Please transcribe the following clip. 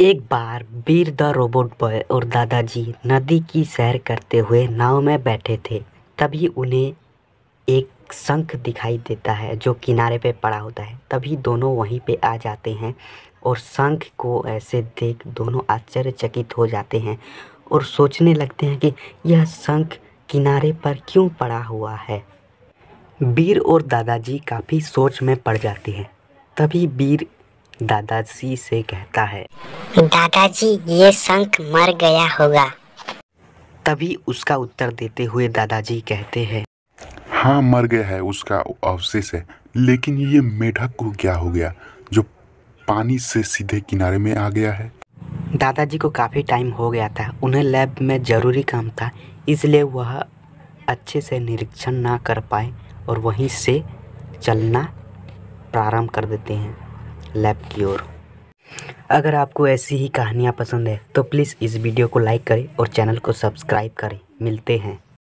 एक बार Bir the robot boy और दादाजी नदी की सैर करते हुए नाव में बैठे थे तभी उन्हें एक शंख दिखाई देता है जो किनारे पे पड़ा होता है तभी दोनों वहीं पे आ जाते हैं और शंख को ऐसे देख दोनों आश्चर्यचकित हो जाते हैं और सोचने लगते हैं कि यह शंख किनारे पर क्यों पड़ा हुआ है बीर और दादाजी काफ़ी सोच में पड़ जाते हैं तभी बीर दादाजी से कहता है दादाजी ये शंख मर गया होगा तभी उसका उत्तर देते हुए दादाजी कहते हैं हाँ मर गया है उसका अवशेष है लेकिन ये मेढक को क्या हो गया जो पानी से सीधे किनारे में आ गया है दादाजी को काफ़ी टाइम हो गया था उन्हें लैब में ज़रूरी काम था इसलिए वह अच्छे से निरीक्षण ना कर पाए और वहीं से चलना प्रारंभ कर देते हैं लैब की ओर अगर आपको ऐसी ही कहानियाँ पसंद है तो प्लीज़ इस वीडियो को लाइक करें और चैनल को सब्सक्राइब करें मिलते हैं